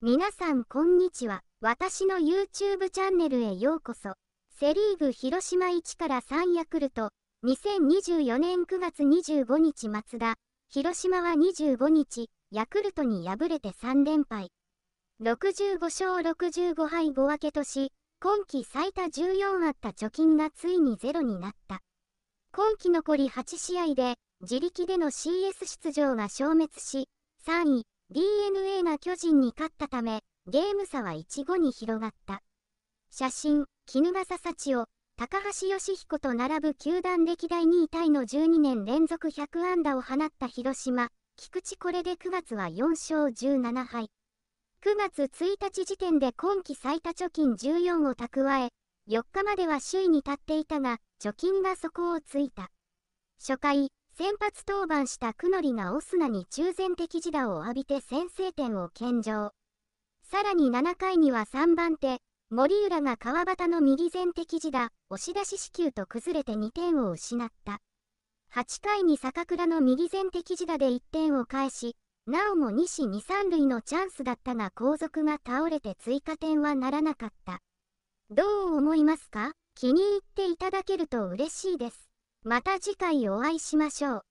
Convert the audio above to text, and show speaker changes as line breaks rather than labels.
皆さんこんにちは。私の YouTube チャンネルへようこそ。セリーグ広島1から3ヤクルト、2024年9月25日松田、広島は25日、ヤクルトに敗れて3連敗。65勝65敗5分けとし、今季最多14あった貯金がついにゼロになった。今季残り8試合で、自力での CS 出場が消滅し、3位、DNA が巨人に勝ったため、ゲーム差は1-5に広がった。写真、衣笠幸を高橋義彦と並ぶ球団歴代2位タイの12年連続100安打を放った広島、菊池これで9月は4勝17敗。9月1日時点で今季最多貯金14を蓄え、4日までは首位に立っていたが、貯金が底をついた。初回、先発登板したクノリがオスナに中前的自打を浴びて先制点を献上。さらに7回には3番手、森浦が川端の右前的自打、押し出し四球と崩れて2点を失った。8回に坂倉の右前的自打で1点を返し、なおも西2、3塁のチャンスだったが後続が倒れて追加点はならなかった。どう思いますか気に入っていただけると嬉しいです。また次回お会いしましょう。